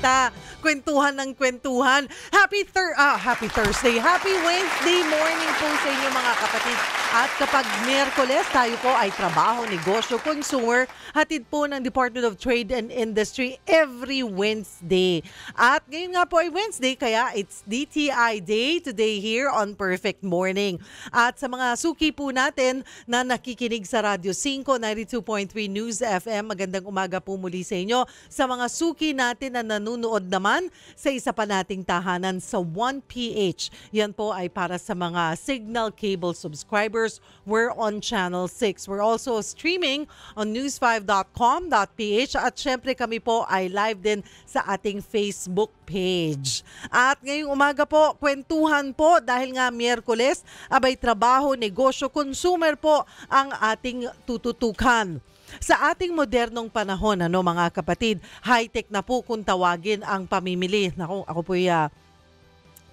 kita. Kwentuhan ng kwentuhan. Happy thir ah, happy Thursday. Happy Wednesday morning po sa inyo mga kapatid. At kapag Merkoles, tayo po ay trabaho, negosyo, consumer, hatid po ng Department of Trade and Industry every Wednesday. At ngayon nga po ay Wednesday, kaya it's DTI Day today here on Perfect Morning. At sa mga suki po natin na nakikinig sa Radyo 5, 92.3 News FM, magandang umaga po muli sa inyo. Sa mga suki natin na nanunood naman sa isa pa nating tahanan sa 1PH. Yan po ay para sa mga signal cable subscribers viewers were on Channel 6. We're also streaming on news5.com.ph at syempre kami po ay live din sa ating Facebook page. At ngayong umaga po, kwentuhan po dahil nga Miyerkules, abay trabaho, negosyo, consumer po ang ating tututukan. Sa ating modernong panahon, ano mga kapatid, high-tech na po kung tawagin ang pamimili. Naku, ako po uh, ah,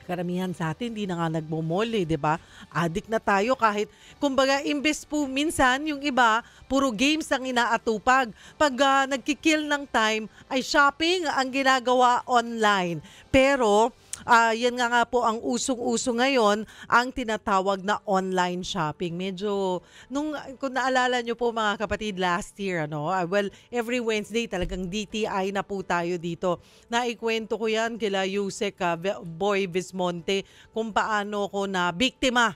karamihan sa atin hindi na nga nagmomole, eh, 'di ba? Adik na tayo kahit kumbaga imbes po minsan yung iba puro games ang inaatupag. Pag uh, ah, nagkikil ng time ay shopping ang ginagawa online. Pero uh, yan nga nga po ang usong-uso ngayon, ang tinatawag na online shopping. Medyo, nung, kung naalala nyo po mga kapatid, last year, ano, ah, well, every Wednesday talagang DTI na po tayo dito. Naikwento ko yan kila Yusek uh, Boy Vismonte kung paano ko na biktima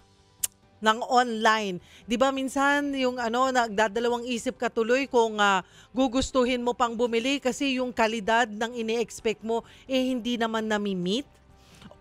ng online. 'Di ba minsan yung ano nagdadalawang isip ka tuloy kung uh, gugustuhin mo pang bumili kasi yung kalidad ng ini-expect mo eh hindi naman nami-meet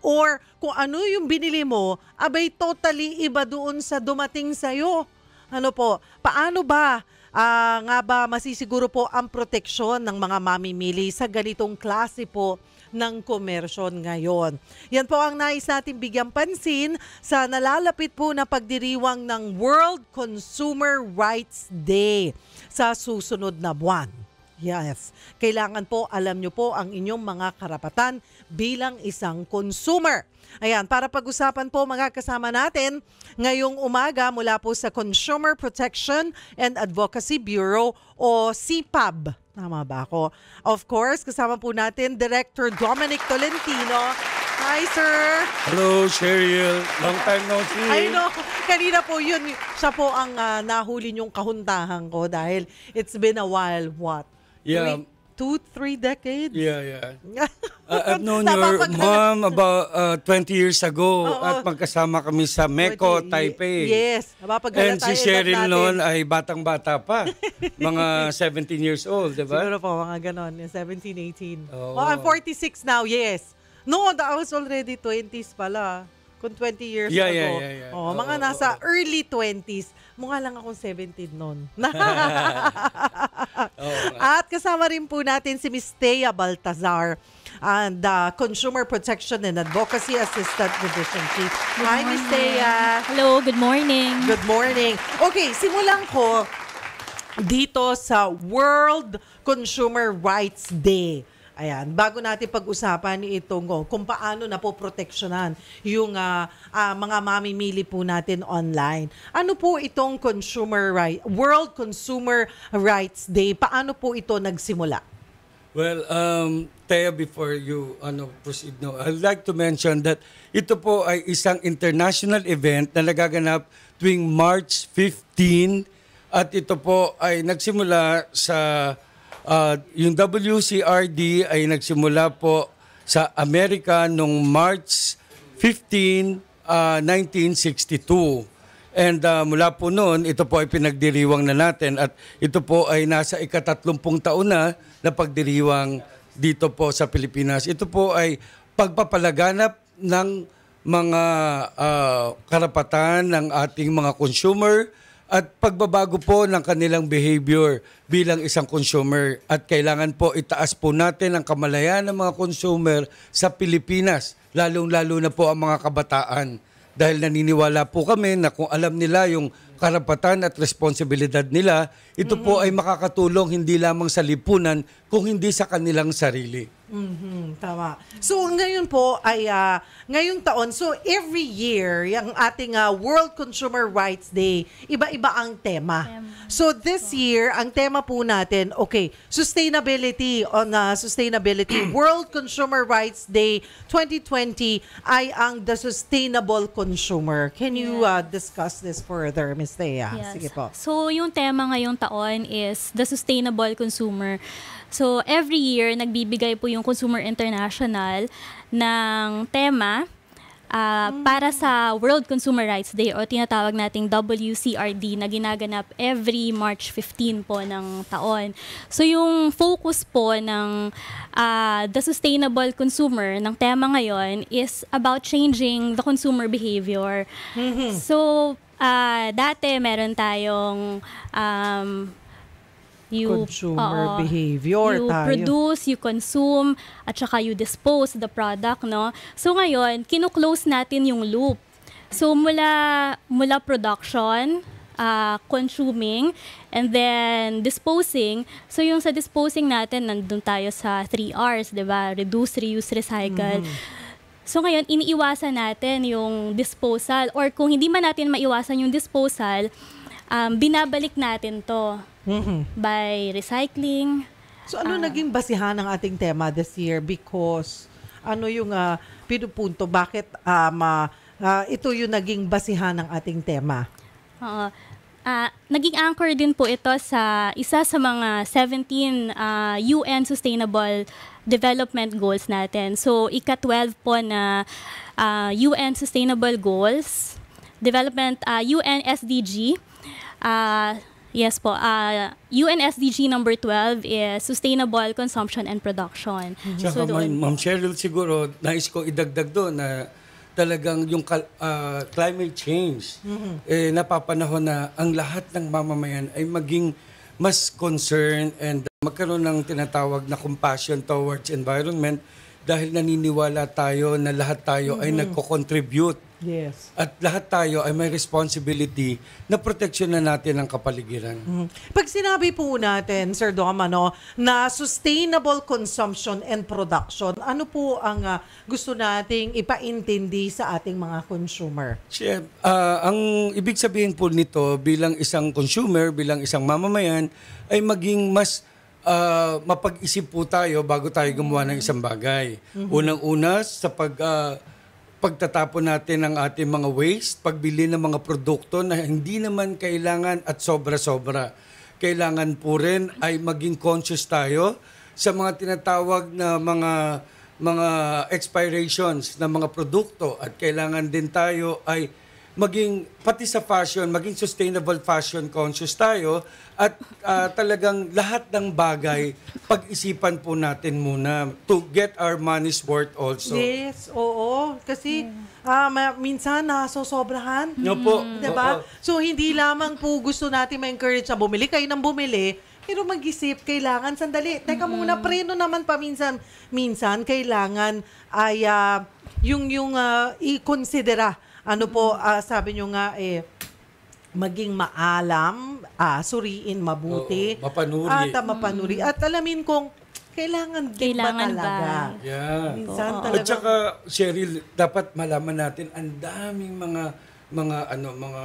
or kung ano yung binili mo, abay totally iba doon sa dumating sa'yo. Ano po, paano ba uh, nga ba masisiguro po ang proteksyon ng mga mamimili sa ganitong klase po ng komersyon ngayon. Yan po ang nais natin bigyan pansin sa nalalapit po na pagdiriwang ng World Consumer Rights Day sa susunod na buwan. Yes. Kailangan po alam nyo po ang inyong mga karapatan bilang isang consumer. Ayan, para pag-usapan po mga kasama natin ngayong umaga mula po sa Consumer Protection and Advocacy Bureau o CPAB. Tama ba ako? Of course, kasama po natin Director Dominic Tolentino Hi, sir. Hello, Cheryl. Long time no see. I know. Kanina po yun, siya po ang uh, nahuli niyong kahuntahan ko dahil it's been a while, what, Yeah. Three, two, three decades? Yeah, yeah. uh, I've known your mom about uh, 20 years ago Oo. at magkasama kami sa Meco, Taipei. Yes. And si Sherin noon ay batang-bata pa. mga 17 years old, di ba? Siguro po, mga ganon. 17, 18. Oh. I'm 46 now, yes. No, I was already 20s pala. Kung 20 years yeah, ago. Yeah, yeah, yeah. Oh, mga oh, nasa oh. early 20s. Mukha lang akong 17 noon. oh, At kasama rin po natin si Miss Thea Baltazar and uh, Consumer Protection and Advocacy Assistant Division Chief. Good Hi, Miss Thea. Hello, good morning. Good morning. Okay, simulan ko dito sa World Consumer Rights Day. Ayan, bago natin pag-usapan itong oh, kung paano na yung uh, uh, mga mamimili po natin online. Ano po itong Consumer Right World Consumer Rights Day? Paano po ito nagsimula? Well, um, Thea, before you ano, proceed, no, I'd like to mention that ito po ay isang international event na nagaganap tuwing March 15 at ito po ay nagsimula sa uh, yung WCRD ay nagsimula po sa Amerika noong March 15, uh, 1962. And uh, mula po noon, ito po ay pinagdiriwang na natin at ito po ay nasa ikatatlumpung taon na na pagdiriwang dito po sa Pilipinas. Ito po ay pagpapalaganap ng mga uh, karapatan ng ating mga consumer, at pagbabago po ng kanilang behavior bilang isang consumer. At kailangan po itaas po natin ang kamalayan ng mga consumer sa Pilipinas, lalong-lalo na po ang mga kabataan. Dahil naniniwala po kami na kung alam nila yung karapatan at responsibilidad nila, ito mm-hmm. po ay makakatulong hindi lamang sa lipunan kung hindi sa kanilang sarili. Mm-hmm, tama. So ngayon po ay uh, ngayong taon, so every year yung ating uh, World Consumer Rights Day, iba-iba ang tema. So this year, ang tema po natin, okay, sustainability on uh, sustainability World Consumer Rights Day 2020 ay ang the sustainable consumer. Can you uh, discuss this further, Ms stay. Ah. Yes. Sige po. So, yung tema ngayong taon is the sustainable consumer. So, every year, nagbibigay po yung Consumer International ng tema uh, mm. para sa World Consumer Rights Day o tinatawag nating WCRD na ginaganap every March 15 po ng taon. So yung focus po ng uh, The Sustainable Consumer ng tema ngayon is about changing the consumer behavior. Mm-hmm. So uh, dati meron tayong um, you consumer uh, behavior you tayo. produce you consume at saka you dispose the product no so ngayon kino-close natin yung loop so mula mula production uh, consuming and then disposing so yung sa disposing natin nandun tayo sa 3 Rs 'di ba reduce reuse recycle mm-hmm So ngayon, iniiwasan natin yung disposal or kung hindi man natin maiwasan yung disposal, um, binabalik natin to mm-hmm. by recycling. So ano um, naging basihan ng ating tema this year because ano yung uh, pinupunto, bakit um, uh, ito yung naging basihan ng ating tema? Oo. Uh, Uh, naging anchor din po ito sa isa sa mga 17 uh, UN Sustainable development goals natin. So, ika-12 po na uh, UN Sustainable Goals, Development uh, UN SDG, uh, Yes po. Uh, UN SDG number 12 is Sustainable Consumption and Production. Mm-hmm. Tsaka so, doon, Ma'am Cheryl, siguro nais ko idagdag doon na talagang yung uh, climate change, mm-hmm. eh, napapanahon na ang lahat ng mamamayan ay maging mas concern and magkaroon ng tinatawag na compassion towards environment dahil naniniwala tayo na lahat tayo mm-hmm. ay nagko-contribute Yes. At lahat tayo ay may responsibility na proteksyonan natin ang kapaligiran. Mm-hmm. Pag sinabi po natin, Sir Dom, ano, na sustainable consumption and production, ano po ang uh, gusto nating ipaintindi sa ating mga consumer? Chef, uh, ah, ang ibig sabihin po nito bilang isang consumer, bilang isang mamamayan, ay maging mas uh, mapag-isip po tayo bago tayo gumawa ng isang bagay. Mm-hmm. Unang-una sa pag uh, pagtatapon natin ng ating mga waste, pagbili ng mga produkto na hindi naman kailangan at sobra-sobra. Kailangan po rin ay maging conscious tayo sa mga tinatawag na mga mga expirations ng mga produkto at kailangan din tayo ay maging pati sa fashion, maging sustainable fashion conscious tayo at uh, talagang lahat ng bagay pag-isipan po natin muna to get our money's worth also. Yes, oo. Kasi mm. uh, minsan nasosobrahan. No po. Mm, diba? Oo. So hindi lamang po gusto natin ma-encourage na bumili kayo ng bumili, pero mag-isip, kailangan, sandali, teka mm-hmm. muna, preno naman paminsan. Minsan, kailangan ay uh, yung, yung uh, i-considera ano po, uh, sabi nyo nga, eh, maging maalam, ah, suriin mabuti. Oo, mapanuri. At ah, mapanuri. Mm. At alamin kong kailangan din kailangan ba talaga? Ba? Yeah. Minsan talaga. At saka, Cheryl, dapat malaman natin ang daming mga mga ano mga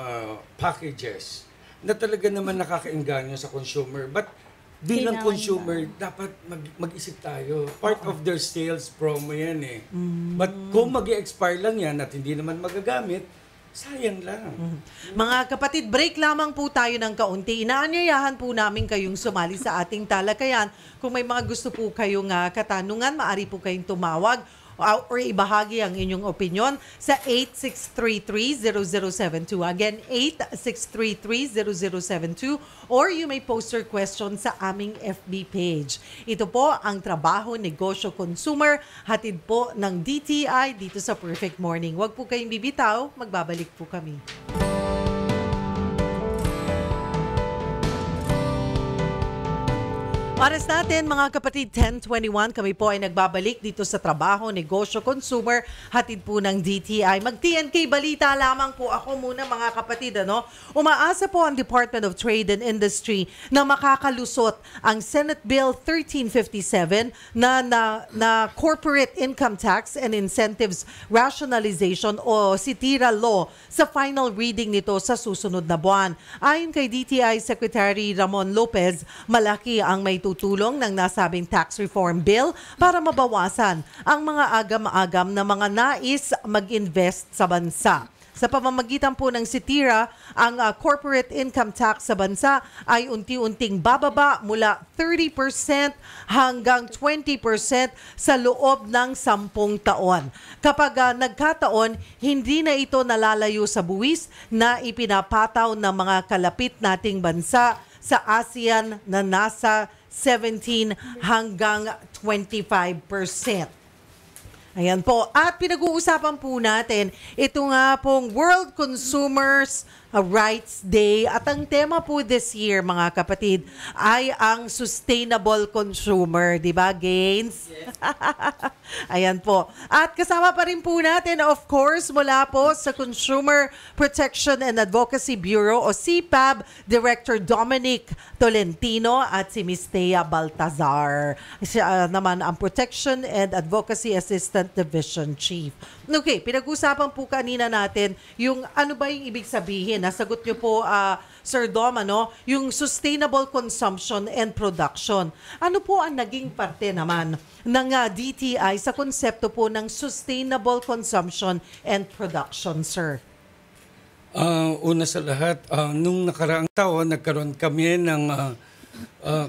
packages na talaga naman nakakaengganyo sa consumer. But bilang consumer, na. dapat mag- mag-isip tayo. Part Uh-oh. of their sales promo yan eh. Mm. But kung mag expire lang yan at hindi naman magagamit, sayang lang. Mm. Mga kapatid, break lamang po tayo ng kaunti. Inaanyayahan po namin kayong sumali sa ating talakayan. Kung may mga gusto po kayong uh, katanungan, maaari po kayong tumawag or ibahagi ang inyong opinion sa 8633-0072. Again, 8633-0072 or you may post your question sa aming FB page. Ito po ang trabaho, negosyo, consumer, hatid po ng DTI dito sa Perfect Morning. Huwag po kayong bibitaw, magbabalik po kami. Para sa atin mga kapatid, 10.21, kami po ay nagbabalik dito sa trabaho, negosyo, consumer, hatid po ng DTI. Mag-TNK balita lamang po ako muna mga kapatid. Ano? Umaasa po ang Department of Trade and Industry na makakalusot ang Senate Bill 1357 na, na, na Corporate Income Tax and Incentives Rationalization o CITIRA Law sa final reading nito sa susunod na buwan. Ayon kay DTI Secretary Ramon Lopez, malaki ang may tutulong ng nasabing tax reform bill para mabawasan ang mga agam-agam na mga nais mag-invest sa bansa. Sa pamamagitan po ng sitira, ang uh, corporate income tax sa bansa ay unti-unting bababa mula 30% hanggang 20% sa loob ng 10 taon. Kapag uh, nagkataon, hindi na ito nalalayo sa buwis na ipinapataw ng mga kalapit nating bansa sa ASEAN na nasa 17 hanggang 25%. Ayan po. At pinag-uusapan po natin, ito nga pong World Consumers Rights Day. At ang tema po this year, mga kapatid, ay ang sustainable consumer. Di ba, Gains? Yes. Ayan po. At kasama pa rin po natin, of course, mula po sa Consumer Protection and Advocacy Bureau o CPAB, Director Dominic Tolentino at si Miss Thea Baltazar. Siya ah, naman ang Protection and Advocacy Assistant Division Chief. Okay, pinag-usapan po kanina natin yung ano ba yung ibig sabihin nasagot niyo po uh, Sir Dom, ano, yung sustainable consumption and production. Ano po ang naging parte naman ng uh, ah, DTI sa konsepto po ng sustainable consumption and production, sir? Uh, una sa lahat, uh, nung nakaraang taon, nagkaroon kami ng uh, uh,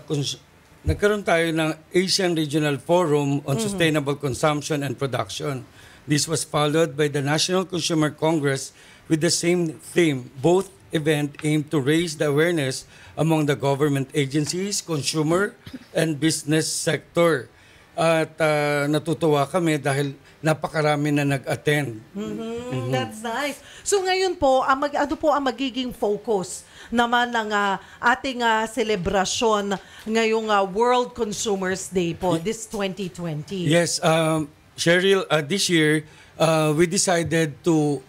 nagkaroon tayo ng Asian Regional Forum on mm-hmm. Sustainable Consumption and Production. This was followed by the National Consumer Congress with the same theme. Both event aim to raise the awareness among the government agencies, consumer, and business sector. At uh, natutuwa kami dahil napakarami na nag-attend. Mm-hmm. Mm-hmm. That's nice. So ngayon po, ang mag, ano po ang magiging focus naman ng uh, ating uh, selebrasyon ngayong uh, World Consumers Day po, this 2020? Yes, um, Cheryl, uh, this year, uh, we decided to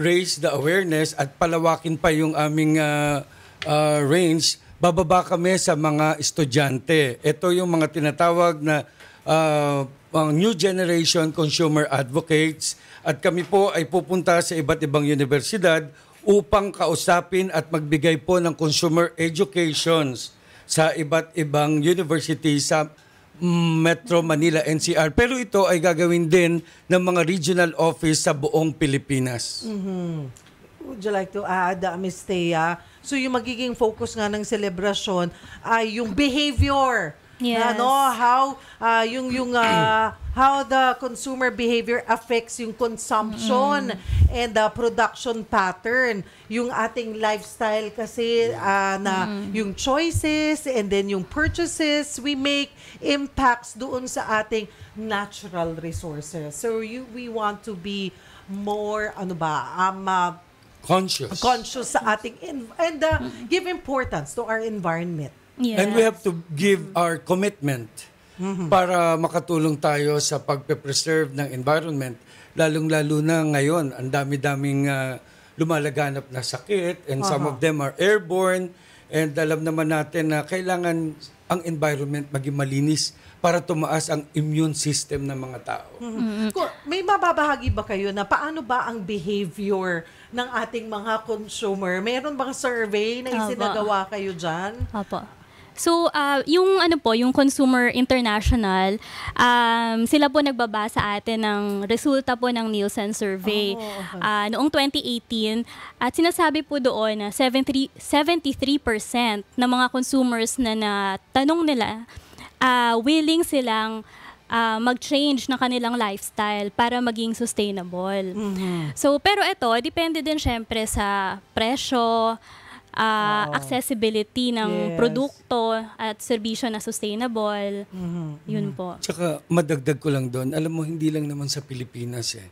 raise the awareness at palawakin pa yung aming uh, uh, range, bababa kami sa mga estudyante. Ito yung mga tinatawag na uh, new generation consumer advocates at kami po ay pupunta sa iba't ibang universidad upang kausapin at magbigay po ng consumer educations sa iba't ibang university sa Metro Manila NCR. Pero ito ay gagawin din ng mga regional office sa buong Pilipinas. Mm-hmm. Would you like to add, uh, Ms. Thea? So yung magiging focus nga ng celebration ay yung behavior yes. na no, how uh, yung yung uh, how the consumer behavior affects yung consumption mm-hmm. and the uh, production pattern yung ating lifestyle kasi uh, na mm-hmm. yung choices and then yung purchases we make impacts doon sa ating natural resources so you we want to be more ano ba um, uh, conscious conscious sa ating and uh, give importance to our environment Yes. And we have to give our commitment mm-hmm. para makatulong tayo sa pagpe-preserve ng environment, lalong-lalo na ngayon, ang dami-daming uh, lumalaganap na sakit and uh-huh. some of them are airborne and alam naman natin na kailangan ang environment maging malinis para tumaas ang immune system ng mga tao. Mm-hmm. mm-hmm. May mababahagi ba kayo na paano ba ang behavior ng ating mga consumer? Meron bang survey na isinagawa kayo dyan? Apa. So, uh, yung ano po, yung Consumer International, um, sila po nagbaba sa atin ng resulta po ng Nielsen survey oh, okay. uh, noong 2018 at sinasabi po doon na 73 73% ng mga consumers na natanong nila uh, willing silang uh, mag-change ng kanilang lifestyle para maging sustainable. Mm-hmm. So, pero ito, depende din syempre sa presyo, uh, oh. accessibility ng yes. produkto at serbisyo na sustainable. Mm-hmm. Yun mm-hmm. po. Tsaka madagdag ko lang doon, alam mo hindi lang naman sa Pilipinas eh.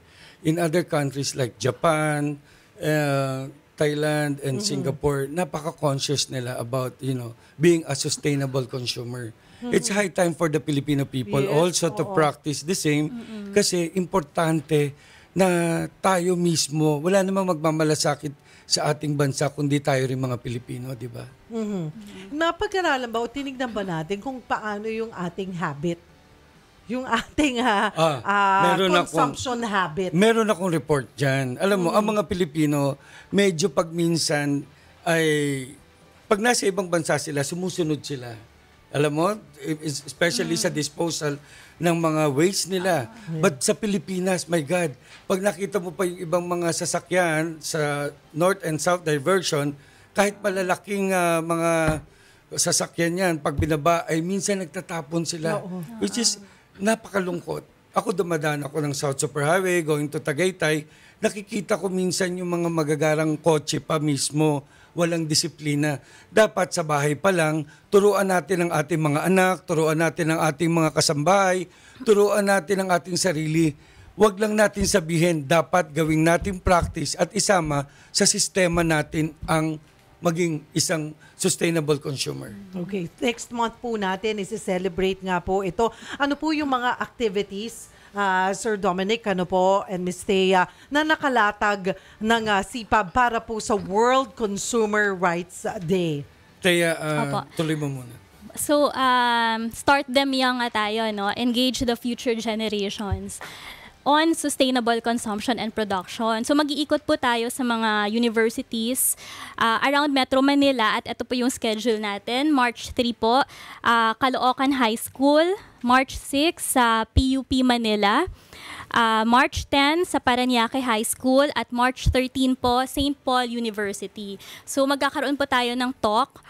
In other countries like Japan, uh, Thailand and mm-hmm. Singapore, napaka-conscious nila about, you know, being a sustainable consumer. Mm-hmm. It's high time for the Filipino people yes, also oo. to practice the same mm-hmm. kasi importante na tayo mismo, wala namang magmamalasakit sa ating bansa kundi tayo rin mga Pilipino, di ba? Mm-hmm. Napag-aralan ba o tinignan ba natin kung paano yung ating habit? Yung ating uh, ah, uh, meron consumption akong, habit. Meron akong report dyan. Alam mo, mm ang mm-hmm. mga Pilipino, medyo pag minsan ay, pag nasa ibang bansa sila, sumusunod sila. Alam mo, e, e, especially mm sa mm-hmm. disposal, ng mga weights nila. But sa Pilipinas, my God, pag nakita mo pa yung ibang mga sasakyan sa North and South Diversion, kahit malalaking uh, mga sasakyan yan, pag binaba ay minsan nagtatapon sila. Which is napakalungkot. Ako dumadaan ako ng South Superhighway going to Tagaytay, nakikita ko minsan yung mga magagarang kotse pa mismo walang disiplina. Dapat sa bahay pa lang, turuan natin ang ating mga anak, turuan natin ang ating mga kasambahay, turuan natin ang ating sarili. Huwag lang natin sabihin, dapat gawing natin practice at isama sa sistema natin ang maging isang sustainable consumer. Okay, next month po natin isi-celebrate nga po ito. Ano po yung mga activities uh, Sir Dominic ano po, and Ms. Thea, na nakalatag ng uh, ah, CPAB para po sa World Consumer Rights Day. Thea, uh, tuloy mo muna. So, um, start them young tayo, no? Engage the future generations on sustainable consumption and production. So mag-iikot po tayo sa mga universities uh, around Metro Manila at ito po yung schedule natin. March 3 po, uh, Caloocan High School. March 6 sa PUP Manila. Uh, March 10 sa Paranaque High School at March 13 po St. Paul University. So magkakaroon po tayo ng talk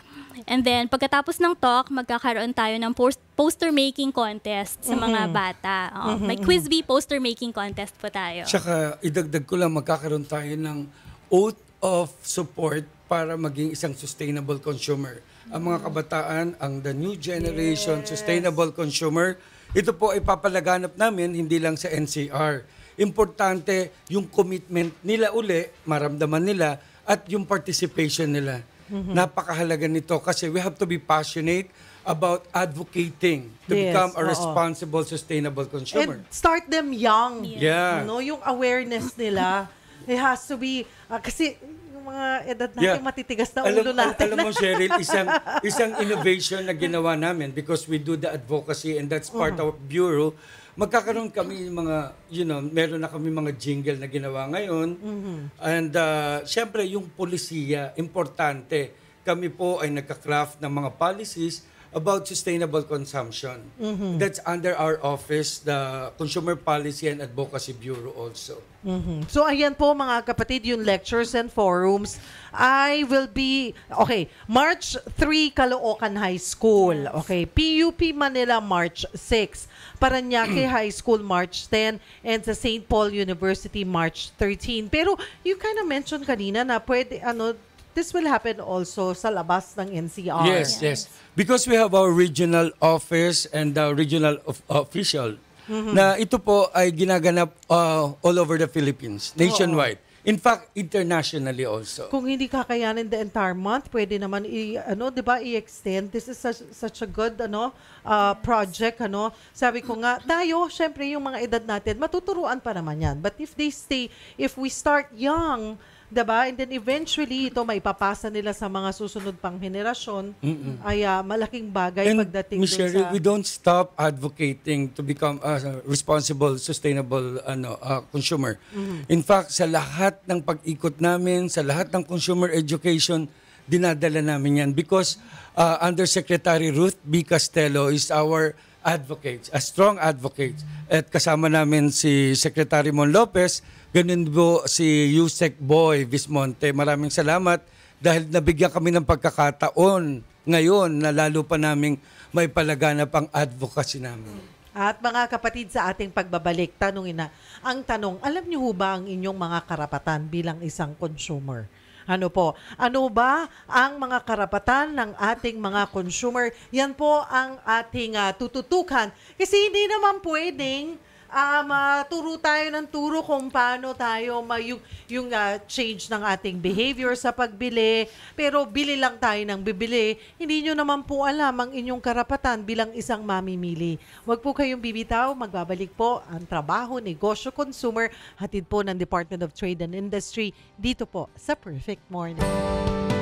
And then, pagkatapos ng talk, magkakaroon tayo ng post- poster making contest sa mga mm-hmm. bata. Oh, Mm-hmm. May mm-hmm. quiz bee poster making contest po tayo. Tsaka, idagdag ko lang, magkakaroon tayo ng oath of support para maging isang sustainable consumer. Ang mga kabataan, ang the new generation yes. sustainable consumer, ito po ay papalaganap namin hindi lang sa NCR. Importante yung commitment nila uli, maramdaman nila, at yung participation nila. Mm-hmm. Napakahalaga nito kasi we have to be passionate about advocating to yes, become a oo. responsible, sustainable consumer. And start them young. Yeah. yeah. No, yung awareness nila. it has to be, uh, kasi mga edad natin yeah. matitigas na alam, ulo natin. Alam, mo, Cheryl, isang, isang innovation na ginawa namin because we do the advocacy and that's part uh-huh. of Bureau magkakaroon kami mga, you know, meron na kami mga jingle na ginawa ngayon. Mm-hmm. And uh, syempre, yung polisiya, importante. Kami po ay nagka-craft ng mga policies about sustainable consumption. Mm-hmm. That's under our office, the Consumer Policy and Advocacy Bureau also. Mm-hmm. So ayan po mga kapatid, yung lectures and forums. I will be, okay, March 3, Caloocan High School. Okay, PUP Manila, March 6. Paranaque High School March 10 and sa St. Paul University March 13. Pero you kind of mentioned kanina na pwede ano this will happen also sa labas ng NCR. Yes, yes. yes. Because we have our regional office and the regional of, official mm-hmm. na ito po ay ginaganap uh, all over the Philippines, nationwide. Oo. In fact, internationally also. Kung hindi kakayanin the entire month, pwede naman i ano, 'di ba, i-extend. This is such, such a good ano uh, project ano. Sabi ko nga, tayo syempre yung mga edad natin, matuturuan pa naman 'yan. But if they stay, if we start young, 'Diba? And then eventually ito maipapasa nila sa mga susunod pang henerasyon. Ay uh, malaking bagay And pagdating Ms. Sherry, sa we don't stop advocating to become a responsible, sustainable ano uh, consumer. Mm-hmm. In fact, sa lahat ng pag-ikot namin, sa lahat ng consumer education, dinadala namin 'yan because uh, Secretary Ruth B. Castello is our advocate, a strong advocate. At kasama namin si Secretary Mon Lopez Ganun po si Yusek Boy Vismonte. Maraming salamat dahil nabigyan kami ng pagkakataon ngayon na lalo pa naming may palaganap ang advocacy namin. At mga kapatid sa ating pagbabalik, tanungin na, ang tanong, alam niyo ho ba ang inyong mga karapatan bilang isang consumer? Ano po? Ano ba ang mga karapatan ng ating mga consumer? Yan po ang ating uh, tututukan. Kasi hindi naman pwedeng uh, ah, turo tayo ng turo kung paano tayo may, yung, yung uh, change ng ating behavior sa pagbili. Pero bili lang tayo ng bibili. Hindi nyo naman po alam ang inyong karapatan bilang isang mamimili. Huwag po kayong bibitaw. Magbabalik po ang trabaho, negosyo, consumer. Hatid po ng Department of Trade and Industry dito po sa Perfect Morning.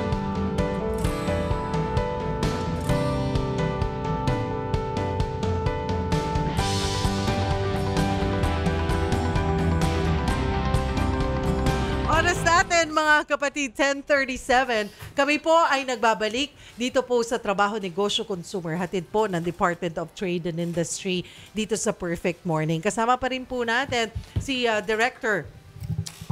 Oras natin mga kapatid, 10.37. Kami po ay nagbabalik dito po sa Trabaho Negosyo Consumer. Hatid po ng Department of Trade and Industry dito sa Perfect Morning. Kasama pa rin po natin si uh, Director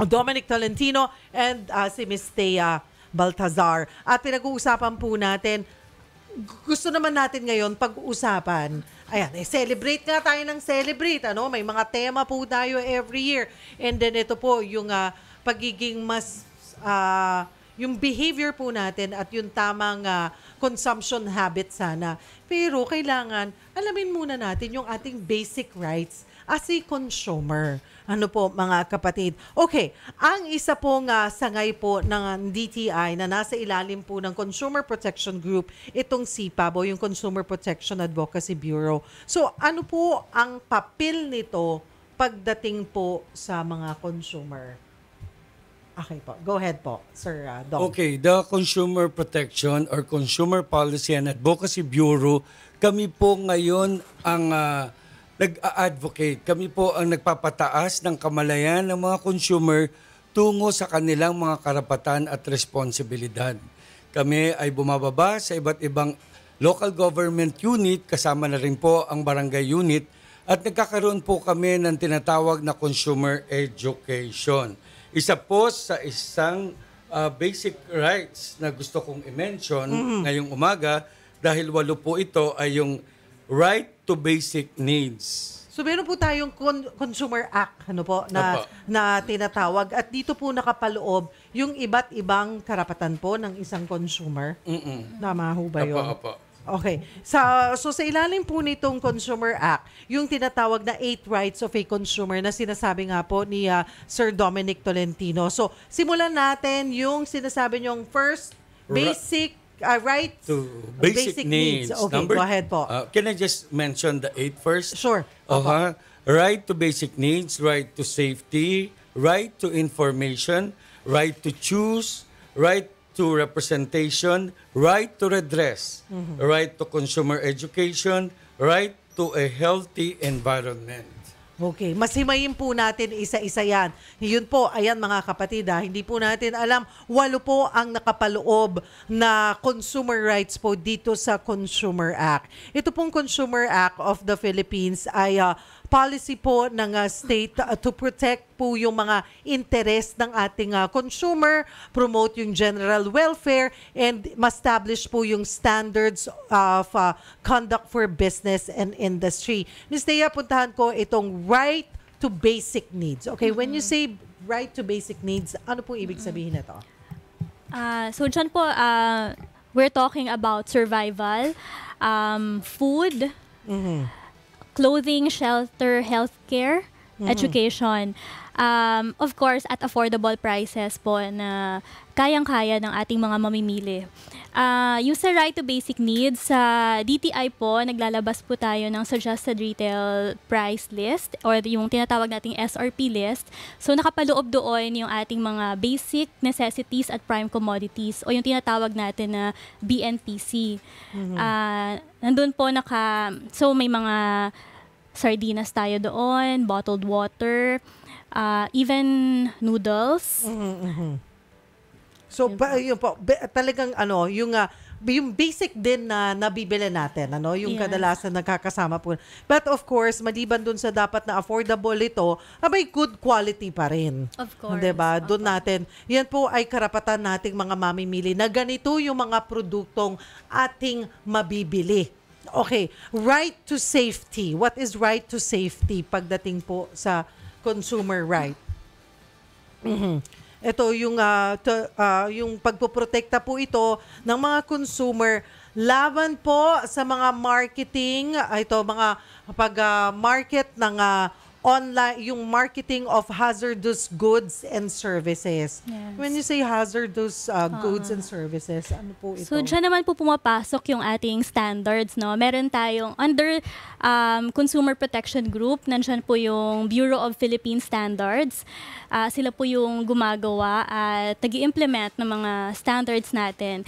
Dominic Tolentino and uh, si Ms. Thea Baltazar. At pinag-uusapan po natin, gusto naman natin ngayon pag-uusapan Ayan, eh, celebrate nga tayo ng celebrate. Ano? May mga tema po tayo every year. And then ito po yung uh, pagiging mas uh, yung behavior po natin at yung tamang uh, consumption habit sana. Pero kailangan alamin muna natin yung ating basic rights as a consumer. Ano po mga kapatid? Okay, ang isa pong uh, sangay po ng DTI na nasa ilalim po ng Consumer Protection Group, itong CPAB o yung Consumer Protection Advocacy Bureau. So ano po ang papel nito pagdating po sa mga consumer? Okay po. Go ahead po, Sir uh, Dong. Okay, the Consumer Protection or Consumer Policy and Advocacy Bureau, kami po ngayon ang uh, nag-advocate. Kami po ang nagpapataas ng kamalayan ng mga consumer tungo sa kanilang mga karapatan at responsibilidad. Kami ay bumababa sa iba't ibang local government unit, kasama na rin po ang barangay unit, at nagkakaroon po kami ng tinatawag na consumer education isa po sa isang uh, basic rights na gusto kong i-mention mm-hmm. ngayong umaga dahil walo po ito ay yung right to basic needs. So meron po tayong Con- Consumer Act ano po na Apa. na tinatawag at dito po nakapaloob yung iba't ibang karapatan po ng isang consumer. Mm-mm. Tama ho ba 'yon? Apa, apa. Okay. So, so sa ilalim po nitong Consumer Act, yung tinatawag na Eight Rights of a Consumer na sinasabi nga po ni uh, Sir Dominic Tolentino. So simulan natin yung sinasabi niyong first basic uh, rights to basic, basic needs. needs. Okay, Number, go ahead po. Uh, can I just mention the eight first? Sure. Uh-huh. Right to basic needs, right to safety, right to information, right to choose, right to representation, right to redress, mm-hmm. right to consumer education, right to a healthy environment. Okay, mas po natin isa-isa yan. Yun po, ayan mga kapatid, ha, ah, hindi po natin alam, walo po ang nakapaloob na consumer rights po dito sa Consumer Act. Ito pong Consumer Act of the Philippines ay uh, policy po ng uh, state uh, to protect po yung mga interest ng ating uh, consumer, promote yung general welfare, and establish po yung standards of uh, conduct for business and industry. Ms. Dea, puntahan ko itong right to basic needs. Okay, mm-hmm. when you say right to basic needs, ano po ibig sabihin na to? Uh, so, dyan po, uh, we're talking about survival, um, food, mm-hmm clothing, shelter, healthcare, mm-hmm. education. um, of course, at affordable prices po na kayang-kaya ng ating mga mamimili. Uh, yung sa right to basic needs, sa uh, DTI po, naglalabas po tayo ng suggested retail price list or yung tinatawag nating SRP list. So nakapaloob doon yung ating mga basic necessities at prime commodities o yung tinatawag natin na BNPC. Mm-hmm. Uh, nandun po naka, so may mga sardinas tayo doon, bottled water, uh, even noodles. Mm-hmm, mm-hmm. So, diba? ba, yun po, be, talagang ano, yung, uh, yung basic din na nabibili natin, ano, yung yeah. kadalasan nagkakasama po. But of course, maliban dun sa dapat na affordable ito, may good quality pa rin. Of course. Diba? Doon okay. natin. Yan po ay karapatan nating mga mamimili na ganito yung mga produktong ating mabibili. Okay, right to safety. What is right to safety pagdating po sa consumer right. Mm-hmm. Ito yung uh, to, uh, yung pagpoprotekta po ito ng mga consumer laban po sa mga marketing, ah, ito mga pag-market uh, ng uh, online yung marketing of hazardous goods and services. Yes. When you say hazardous uh, uh, goods and services, ano po ito? So diyan naman po pumapasok yung ating standards, no? Meron tayong under um, Consumer Protection Group, nandiyan po yung Bureau of Philippine Standards. Uh, sila po yung gumagawa at nag implement ng mga standards natin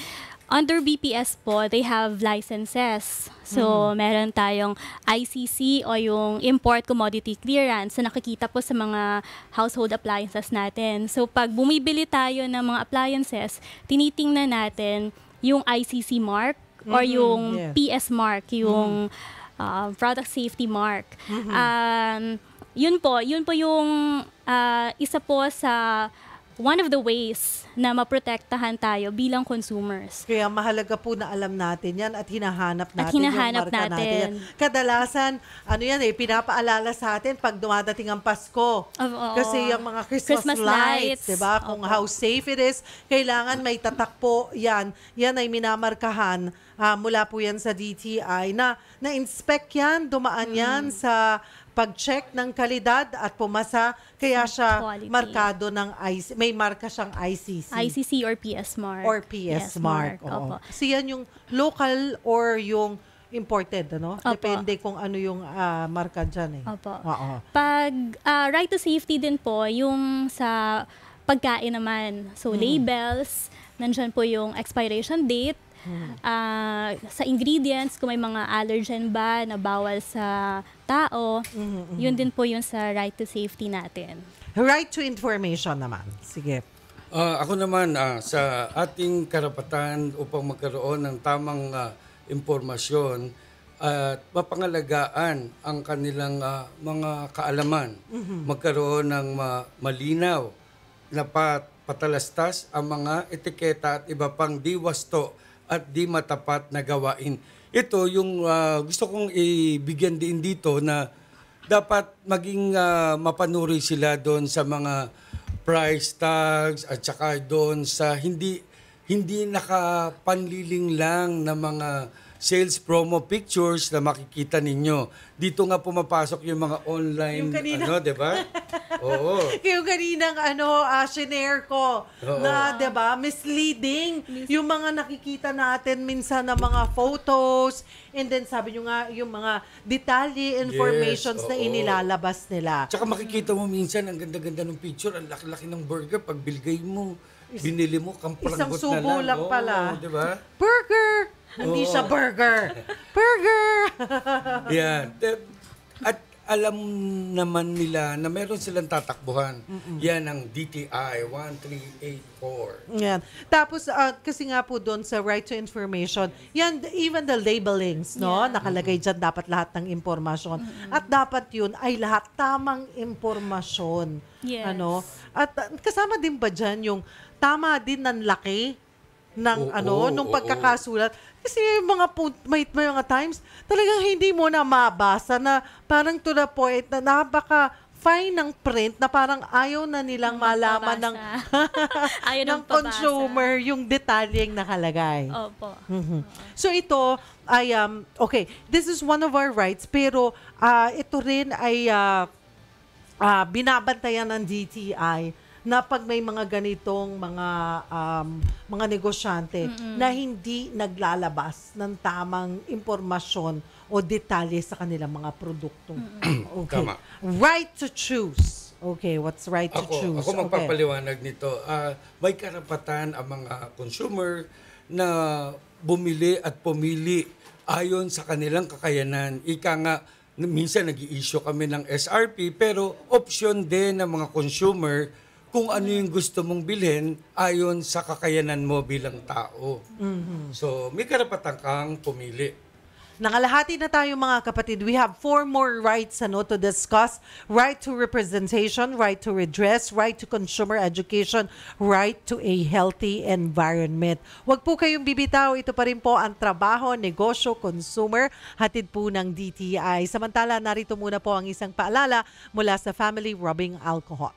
under BPS po, they have licenses. So, mm. meron tayong ICC o yung import commodity clearance na nakikita po sa mga household appliances natin. So, pag bumibili tayo ng mga appliances, tinitingnan natin yung ICC mark or mm-hmm. yung yeah. PS mark, yung mm-hmm. uh, product safety mark. Mm-hmm. Um, yun po, yun po yung uh, isa po sa one of the ways na maprotektahan tayo bilang consumers. Kaya mahalaga po na alam natin yan at hinahanap natin at hinahanap yung marka natin. natin. Yan. Kadalasan, ano yan eh, pinapaalala sa atin pag dumadating ang Pasko. Oh, oh, Kasi yung mga Christmas, Christmas lights, lights. di ba? Kung oh, how safe it is, kailangan may tatak po yan. Yan ay minamarkahan uh, mula po yan sa DTI na na-inspect yan, dumaan mm. yan mm-hmm. sa pag-check ng kalidad at pumasa kaya siya Quality. markado ng IC, may marka siyang ICC. ICC or PS mark. Or PS yes, mark. mark. Oo. So yan yung local or yung imported, ano? Opo. Depende kung ano yung uh, marka diyan eh. Opo. Oo. Pag uh, right to safety din po, yung sa pagkain naman. So, mm. labels, nandiyan po yung expiration date, Uh, sa ingredients, kung may mga allergen ba na bawal sa tao, mm-hmm. yun din po yun sa right to safety natin. Right to information naman. Sige. Uh, ako naman, uh, sa ating karapatan upang magkaroon ng tamang uh, impormasyon at uh, mapangalagaan ang kanilang uh, mga kaalaman, mm-hmm. magkaroon ng uh, malinaw na pat- patalastas ang mga etiketa at iba pang diwasto at di matapat na gawain. Ito yung uh, gusto kong ibigyan din dito na dapat maging uh, mapanuri sila doon sa mga price tags at saka doon sa hindi hindi nakapanliling lang na mga sales promo pictures na makikita ninyo. Dito nga pumapasok yung mga online, yung kanina, ano, di ba? Oo. yung kaninang ano, uh, shinare ko Oo. na, di ba, misleading yung mga nakikita natin minsan na mga photos and then sabi nyo nga yung mga detalye informations yes, na inilalabas nila. Tsaka makikita mo minsan, ang ganda-ganda ng picture, ang laki-laki ng burger pag bilgay mo binili mo kang palanggot na lang. Isang subo lang oh, pala. Diba? Burger! Hindi Oo. siya burger. burger! yeah. At alam naman nila na meron silang tatakbuhan. Mm-mm. Yan ang DTI 1384. Yan. Tapos uh, kasi nga po doon sa right to information, yan even the labelings, no? Yeah. Nakalagay diyan dapat lahat ng impormasyon. Mm-mm. At dapat 'yun ay lahat tamang impormasyon. Yes. Ano? At uh, kasama din ba diyan yung tama din ng laki ng oo, ano, oo, nung pagkakasulat. Kasi yung mga put, may, may mga times, talagang hindi mo na mabasa na parang to the point na napaka fine ng print na parang ayaw na nilang mm, malaman ng ayaw ng consumer yung detalyeng nakalagay. Opo. Mm-hmm. So ito ay um okay, this is one of our rights pero uh, ito rin ay uh, uh, binabantayan ng DTI na pag may mga ganitong mga um, mga negosyante Mm-mm. na hindi naglalabas ng tamang impormasyon o detalye sa kanilang mga produkto. Mm-mm. okay. Tama. Right to choose. Okay, what's right to ako, choose? Ako magpapaliwanag okay. nito. Uh, may karapatan ang mga consumer na bumili at pumili ayon sa kanilang kakayanan. Ika nga, minsan nag-i-issue kami ng SRP pero option din ng mga consumer kung ano yung gusto mong bilhin ayon sa kakayanan mo bilang tao. Mm-hmm. So, may karapatan kang pumili. Nakalahati na tayo mga kapatid. We have four more rights ano, to discuss. Right to representation, right to redress, right to consumer education, right to a healthy environment. Huwag po kayong bibitaw. Ito pa rin po ang trabaho, negosyo, consumer, hatid po ng DTI. Samantala, narito muna po ang isang paalala mula sa Family Rubbing Alcohol.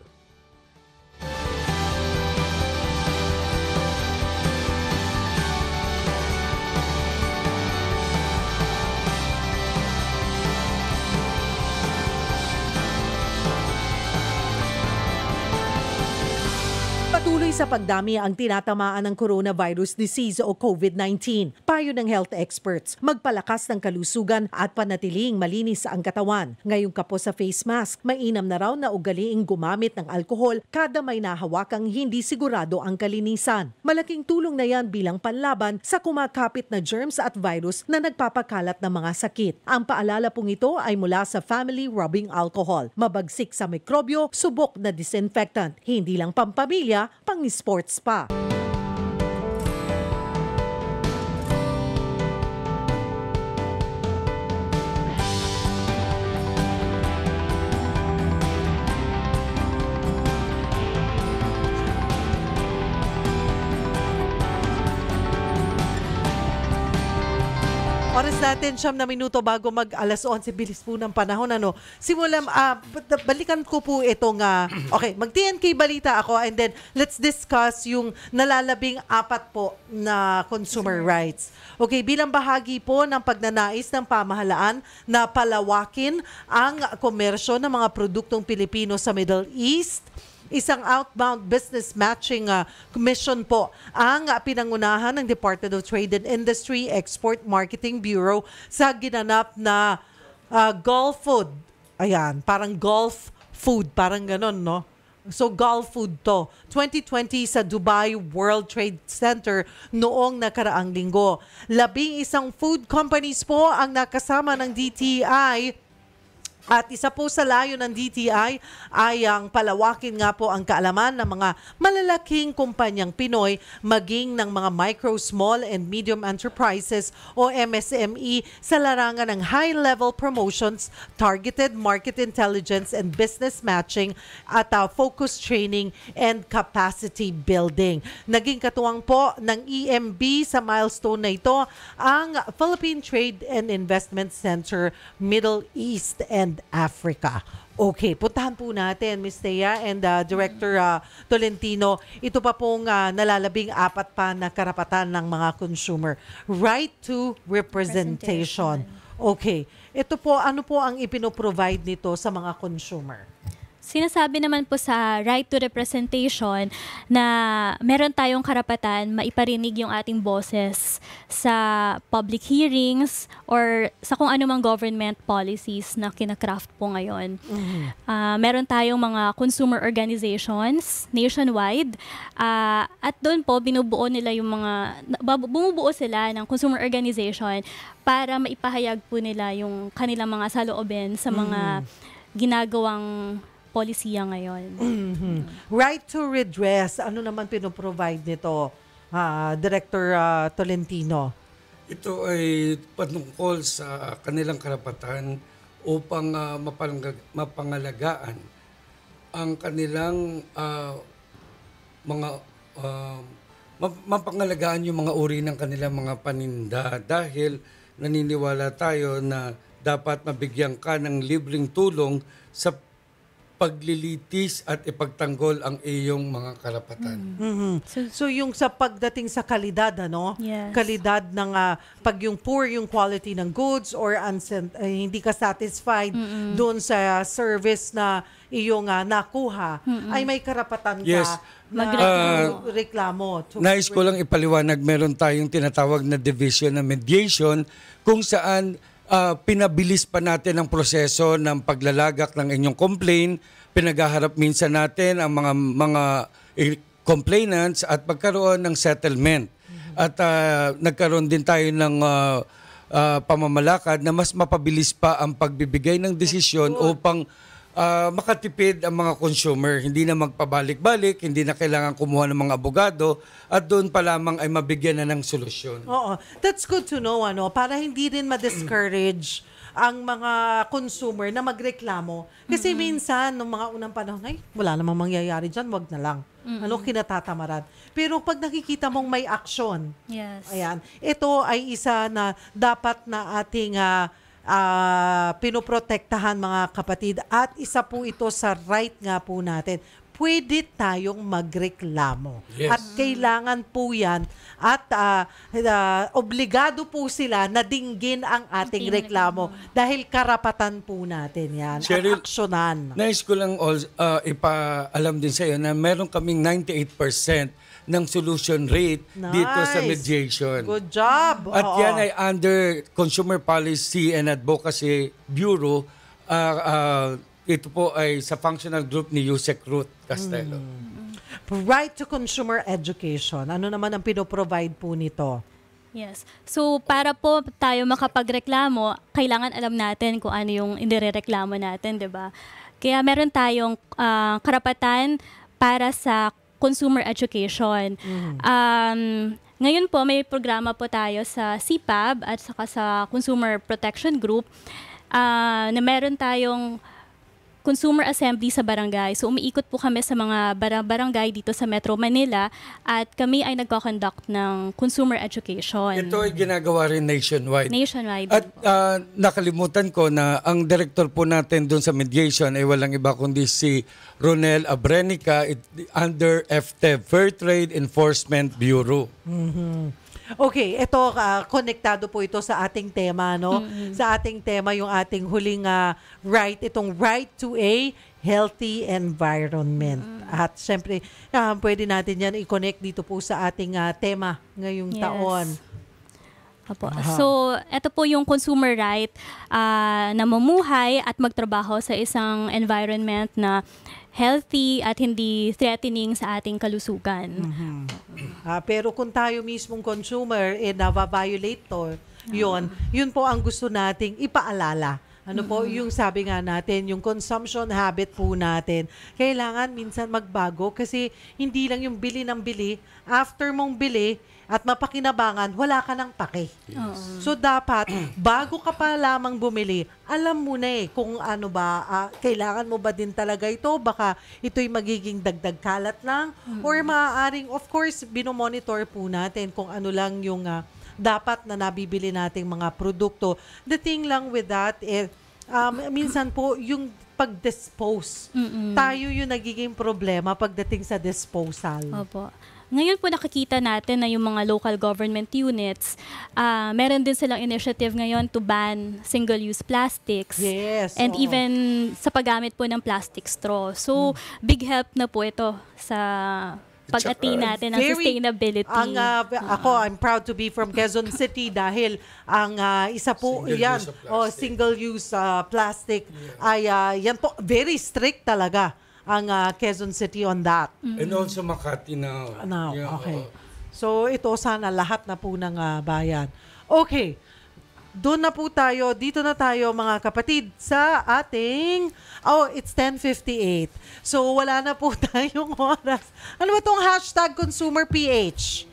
Patuloy sa pagdami ang tinatamaan ng coronavirus disease o COVID-19. Payo ng health experts, magpalakas ng kalusugan at panatiling malinis ang katawan. Ngayong kapo sa face mask, mainam na raw na ugaliing gumamit ng alkohol kada may nahawakang hindi sigurado ang kalinisan. Malaking tulong na yan bilang panlaban sa kumakapit na germs at virus na nagpapakalat ng mga sakit. Ang paalala pong ito ay mula sa family rubbing alcohol, mabagsik sa mikrobyo, subok na disinfectant, hindi lang pampamilya pang-sports pa. Oras natin, siyam na minuto bago mag alas 11, bilis po ng panahon. Ano? Simulan, uh, ah, balikan ko po itong, uh, okay, mag-TNK balita ako and then let's discuss yung nalalabing apat po na consumer rights. Okay, bilang bahagi po ng pagnanais ng pamahalaan na palawakin ang komersyo ng mga produktong Pilipino sa Middle East, isang outbound business matching uh, commission po ang pinangunahan ng Department of Trade and Industry Export Marketing Bureau sa ginanap na uh, food. Ayan, parang Gulf food, parang ganun, no? So, golf food to. 2020 sa Dubai World Trade Center noong nakaraang linggo. Labing isang food companies po ang nakasama ng DTI at isa po sa layo ng DTI ay ang palawakin nga po ang kaalaman ng mga malalaking kumpanyang Pinoy maging ng mga micro, small and medium enterprises o MSME sa larangan ng high-level promotions, targeted market intelligence and business matching at uh, focus training and capacity building. Naging katuwang po ng EMB sa milestone na ito ang Philippine Trade and Investment Center Middle East and and Africa. Okay, puntahan po natin Ms. Thea and uh, Director uh, Tolentino. Ito pa pong uh, nalalabing apat pa na karapatan ng mga consumer. Right to representation. Okay. Ito po, ano po ang ipinoprovide nito sa mga consumer? sinasabi naman po sa right to representation na meron tayong karapatan maiparinig yung ating boses sa public hearings or sa kung mang government policies na kinakraft po ngayon. Mm-hmm. Uh, meron tayong mga consumer organizations nationwide uh, at doon po binubuo nila yung mga, bumubuo sila ng consumer organization para maipahayag po nila yung kanilang mga saloobin sa mga mm-hmm ginagawang polisiya ngayon. Mm-hmm. Right to redress, ano naman pinoprovide nito, uh, Director uh, Tolentino? Ito ay panungkol sa kanilang karapatan upang uh, mapang- mapangalagaan ang kanilang uh, mga uh, mapangalagaan yung mga uri ng kanilang mga paninda dahil naniniwala tayo na dapat mabigyan ka ng libreng tulong sa paglilitis at ipagtanggol ang iyong mga karapatan. Mm-hmm. So, so yung sa pagdating sa kalidad ano, yes. kalidad ng uh, pag yung poor yung quality ng goods or unsent, uh, hindi ka satisfied mm-hmm. doon sa service na iyong uh, nakuha mm-hmm. ay may karapatan yes. ka magreklamo. Uh, nais ko lang ipaliwanag, meron tayong tinatawag na division na mediation kung saan uh, pinabilis pa natin ang proseso ng paglalagak ng inyong complaint. Pinagaharap minsan natin ang mga mga eh, complainants at pagkaroon ng settlement. At uh, nagkaroon din tayo ng uh, uh, pamamalakad na mas mapabilis pa ang pagbibigay ng desisyon upang uh, makatipid ang mga consumer, hindi na magpabalik-balik, hindi na kailangan kumuha ng mga abogado at doon pa lamang ay mabigyan na ng solusyon. Oo, that's good to know ano, para hindi rin ma-discourage ang mga consumer na magreklamo. Kasi mm-hmm. minsan, nung mga unang panahon, ay, wala namang mangyayari dyan, wag na lang. Mm-hmm. Ano, kinatatamaran. Pero pag nakikita mong may action, yes. ayan, ito ay isa na dapat na ating uh, uh, pinoprotektahan mga kapatid at isa po ito sa right nga po natin pwede tayong magreklamo. Yes. At kailangan po yan at uh, uh, obligado po sila na dinggin ang ating reklamo dahil karapatan po natin yan Cheryl, at aksyonan. Nais ko lang all, uh, ipaalam din sa iyo na meron kaming 98% ng solution rate nice. dito sa mediation. Good job! At Oo. yan ay under Consumer Policy and Advocacy Bureau. Uh, uh, ito po ay sa functional group ni Yusek Ruth Castelo. Mm. Right to Consumer Education. Ano naman ang pinoprovide po nito? Yes. So, para po tayo makapagreklamo, kailangan alam natin kung ano yung inireklamo natin, di ba? Kaya meron tayong uh, karapatan para sa consumer education. Mm. Um, ngayon po, may programa po tayo sa CPAB at saka sa Consumer Protection Group uh, na meron tayong Consumer Assembly sa barangay. So umiikot po kami sa mga barangay dito sa Metro Manila at kami ay nagko-conduct ng consumer education. Ito ay ginagawa rin nationwide. Nationwide. At uh, nakalimutan ko na ang director po natin doon sa mediation ay walang iba kundi si Ronel Abrenica under FTEB, Fair Trade Enforcement Bureau. Mm-hmm. Okay, ito uh, ah, konektado po ito sa ating tema no. Mm-hmm. Sa ating tema yung ating huling uh, right itong right to a healthy environment. Mm. At siyempre, uh, ah, pwede natin yan i-connect dito po sa ating uh, tema ngayong yes. taon. Apo. Aha. So, ito po yung consumer right uh, na mamuhay at magtrabaho sa isang environment na healthy at hindi threatening sa ating kalusugan. Mm-hmm. Ah, pero kung tayo mismong consumer, eh, nababiolate to, yun, yun po ang gusto nating ipaalala. Ano po, mm-hmm. yung sabi nga natin, yung consumption habit po natin, kailangan minsan magbago kasi hindi lang yung bili ng bili. After mong bili, at mapakinabangan, wala ka ng pake. Yes. So dapat, bago ka pa lamang bumili, alam mo na eh kung ano ba, uh, kailangan mo ba din talaga ito, baka ito'y magiging dagdag kalat lang, mm-hmm. or maaaring, of course, binomonitor po natin kung ano lang yung uh, dapat na nabibili nating mga produkto. The thing lang with that is, um, minsan po, yung pag-dispose. Mm-mm. Tayo yung nagiging problema pagdating sa disposal. Opo. Ngayon po nakikita natin na yung mga local government units, uh, meron din silang initiative ngayon to ban single-use plastics. Yes. And oo. even sa paggamit po ng plastic straw. So, mm. big help na po ito sa pag-attain uh, natin ng Very, sustainability. Ang, uh, ako, I'm proud to be from Quezon City dahil ang uh, isa po single yan, o oh, single-use uh, plastic, yeah. ay uh, yan po, very strict talaga ang uh, Quezon City on that. Mm-hmm. And also Makati now. Now, yeah. okay. So ito sana lahat na po ng uh, bayan. Okay. Doon na po tayo, dito na tayo mga kapatid sa ating, oh, it's 10.58. So wala na po tayong oras. Ano ba tong hashtag consumer PH?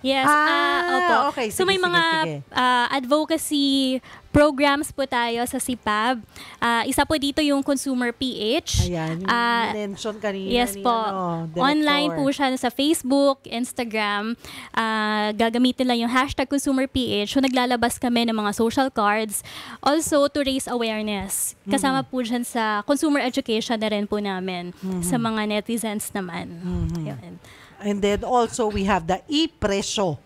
Yes. Ah, uh, opo. okay. Sige, so may sige, mga sige. Uh, advocacy programs po tayo sa CPAB. Uh, ah, isa po dito yung Consumer PH. Ayan, yung uh, mention kanina. Yes po. Ano, Online po siya sa Facebook, Instagram. Uh, gagamitin lang yung hashtag Consumer PH. So naglalabas kami ng mga social cards. Also to raise awareness. Kasama mm-hmm. po dyan sa consumer education na rin po namin. Mm-hmm. Sa mga netizens naman. Mm-hmm. Ayan. And then also we have the e-presyo.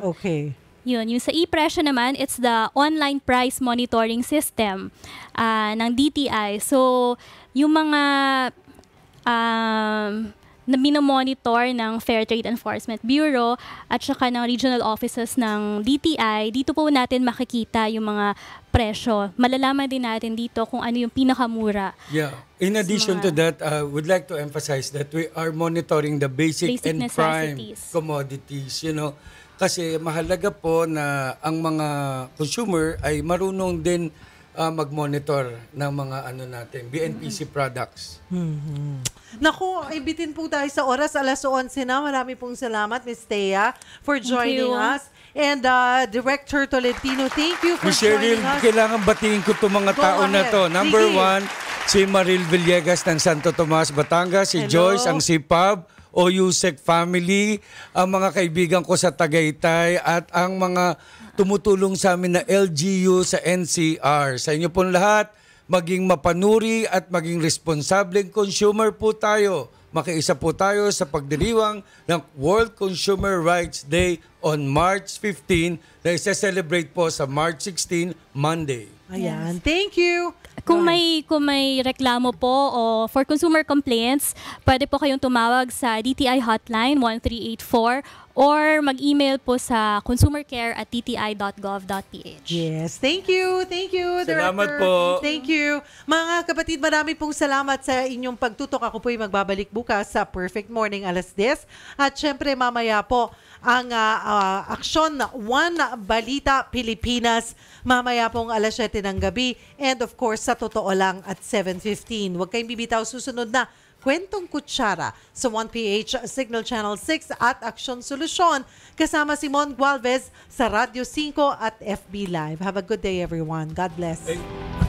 Okay. Yun, yung sa e-presyo naman, it's the online price monitoring system uh, ng DTI. So, yung mga um, na minomonitor ng Fair Trade Enforcement Bureau at saka ng regional offices ng DTI, dito po natin makikita yung mga presyo. Malalaman din natin dito kung ano yung pinakamura. Yeah. In addition to that, I uh, would like to emphasize that we are monitoring the basic, basic and prime commodities, you know. Kasi mahalaga po na ang mga consumer ay marunong din uh, mag-monitor ng mga ano natin, BNPC mm-hmm. products. Mm-hmm. Naku, ibitin po tayo sa oras. Alas 11 na. Marami pong salamat, Ms. Thea, for joining us. And uh, Director Tolentino, thank you for Ms. Cheryl, joining us. kailangan batiin ko itong mga Go tao ahead. na to. Number Sige. one, si Maril Villegas ng Santo Tomas, Batangas. Si Hello. Joyce, ang SIPAB. O Yusek family, ang mga kaibigan ko sa Tagaytay at ang mga tumutulong sa amin na LGU sa NCR. Sa inyo pong lahat, maging mapanuri at maging responsableng consumer po tayo. Makiisa po tayo sa pagdiriwang ng World Consumer Rights Day on March 15 na isa-celebrate po sa March 16, Monday. Ayan. Yes. Thank you. Kung may kung may reklamo po o for consumer complaints, pwede po kayong tumawag sa DTI hotline 1384 or mag-email po sa consumercare at tti.gov.ph. Yes. Thank you. Thank you, Director. Salamat po. Thank you. Mga kapatid, marami pong salamat sa inyong pagtutok. Ako po ay magbabalik bukas sa Perfect Morning alas 10. At syempre, mamaya po, ang uh, uh, aksyon One Balita Pilipinas mamaya pong alas 7 ng gabi and of course sa totoo lang at 7.15. Huwag kayong bibitaw susunod na Kwentong Kutsara sa 1PH Signal Channel 6 at Action Solution kasama si Mon Gualvez sa Radio 5 at FB Live. Have a good day everyone. God bless. Hey.